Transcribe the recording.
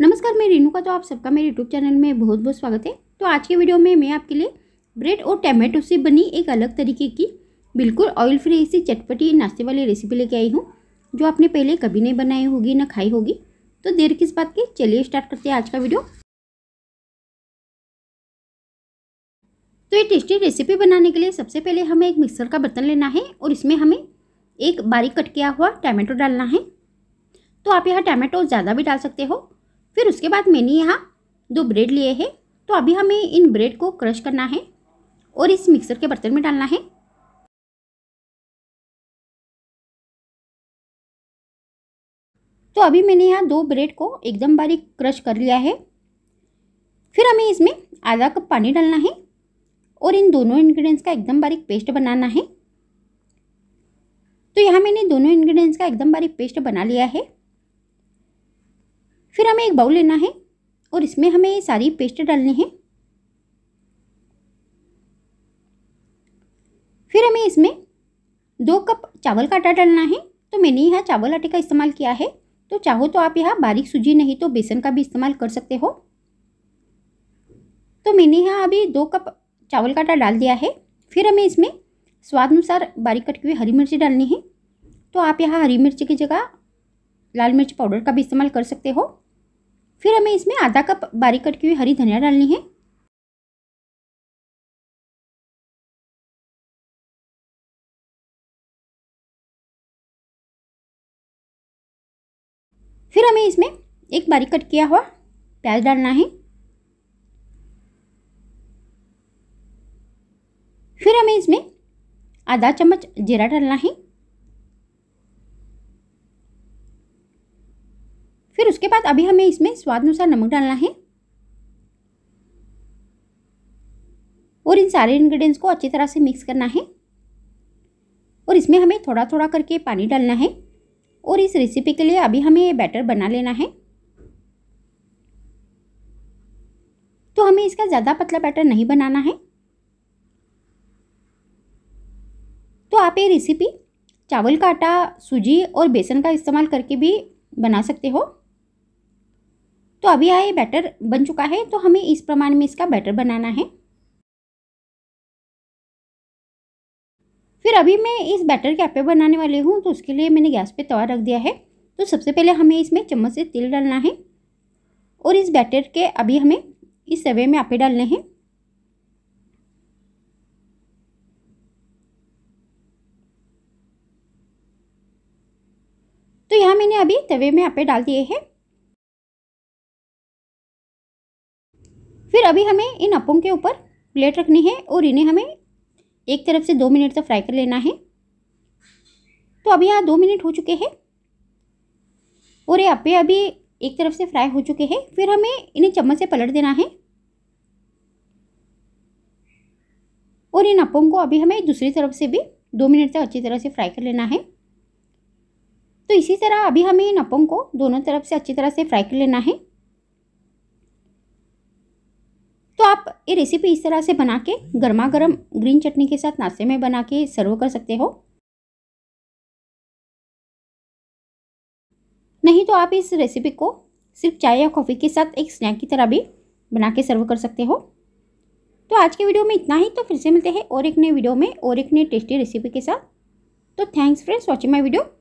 नमस्कार मैं रेणुका तो आप सबका मेरे यूट्यूब चैनल में बहुत बहुत स्वागत है तो आज के वीडियो में मैं आपके लिए ब्रेड और टमाटो से बनी एक अलग तरीके की बिल्कुल ऑयल फ्री ऐसी चटपटी नाश्ते वाली रेसिपी लेके आई हूँ जो आपने पहले कभी नहीं बनाई होगी ना खाई होगी तो देर किस बात की चलिए स्टार्ट करते हैं आज का वीडियो तो ये टेस्टी रेसिपी बनाने के लिए सबसे पहले हमें एक मिक्सर का बर्तन लेना है और इसमें हमें एक बारीक कट किया हुआ टमाटो डालना है तो आप यहाँ टमाटो ज़्यादा भी डाल सकते हो फिर उसके बाद मैंने यहाँ दो ब्रेड लिए हैं तो अभी हमें इन ब्रेड को क्रश करना है और इस मिक्सर के बर्तन में डालना है तो अभी मैंने यहाँ दो ब्रेड को एकदम बारीक क्रश कर लिया है फिर हमें इसमें आधा कप पानी डालना है और इन दोनों इंग्रेडिएंट्स का एकदम बारीक पेस्ट बनाना है तो यहाँ मैंने दोनों इंग्रेडिएंट्स का एकदम बारीक पेस्ट बना लिया है फिर हमें एक बाउल लेना है और इसमें हमें ये सारी पेस्ट डालनी है फिर हमें इसमें दो कप चावल का आटा डालना है तो मैंने यहाँ चावल आटे का इस्तेमाल किया है तो चाहो तो आप यहाँ बारीक सूजी नहीं तो बेसन का भी इस्तेमाल कर सकते हो तो मैंने यहाँ अभी दो कप चावल का आटा डाल दिया है फिर हमें इसमें स्वाद अनुसार बारीक कटकी हुई हरी मिर्ची डालनी है तो आप यहाँ हरी मिर्ची की जगह लाल मिर्च पाउडर का भी इस्तेमाल कर सकते हो फिर हमें इसमें आधा कप बारीक कट की हुई हरी धनिया डालनी है फिर हमें इसमें एक बारीक कट किया हुआ प्याज डालना है फिर हमें इसमें आधा चम्मच जीरा डालना है अभी हमें इसमें स्वाद अनुसार नमक डालना है और इन सारे इंग्रेडिएंट्स को अच्छी तरह से मिक्स करना है और इसमें हमें थोड़ा थोड़ा करके पानी डालना है और इस रेसिपी के लिए अभी हमें ये बैटर बना लेना है तो हमें इसका ज़्यादा पतला बैटर नहीं बनाना है तो आप ये रेसिपी चावल का आटा सूजी और बेसन का इस्तेमाल करके भी बना सकते हो तो अभी यह बैटर बन चुका है तो हमें इस प्रमाण में इसका बैटर बनाना है फिर अभी मैं इस बैटर के आपे बनाने वाली हूँ तो उसके लिए मैंने गैस पे तवा रख दिया है तो सबसे पहले हमें इसमें चम्मच से तेल डालना है और इस बैटर के अभी हमें इस सवे में आपे डालने हैं तो यहाँ मैंने अभी तवे में आपे डाल दिए हैं फिर अभी हमें इन अपों के ऊपर प्लेट रखनी है और इन्हें हमें एक तरफ से दो मिनट तक फ्राई कर लेना है तो अभी यहाँ दो मिनट हो चुके हैं और ये अपे अभी एक तरफ से फ्राई हो चुके हैं फिर हमें इन्हें चम्मच से पलट देना है और इन अपों को अभी हमें दूसरी तरफ से भी दो मिनट तक अच्छी तरह से फ्राई कर लेना है तो इसी तरह अभी हमें इन अपों को दोनों तरफ से अच्छी तरह से फ्राई कर लेना है ये रेसिपी इस तरह से बना के गर्मा गर्म ग्रीन चटनी के साथ नाश्ते में बना के सर्व कर सकते हो नहीं तो आप इस रेसिपी को सिर्फ चाय या कॉफ़ी के साथ एक स्नैक की तरह भी बना के सर्व कर सकते हो तो आज के वीडियो में इतना ही तो फिर से मिलते हैं और एक नए वीडियो में और एक नई टेस्टी रेसिपी के साथ तो thanks friends watching my video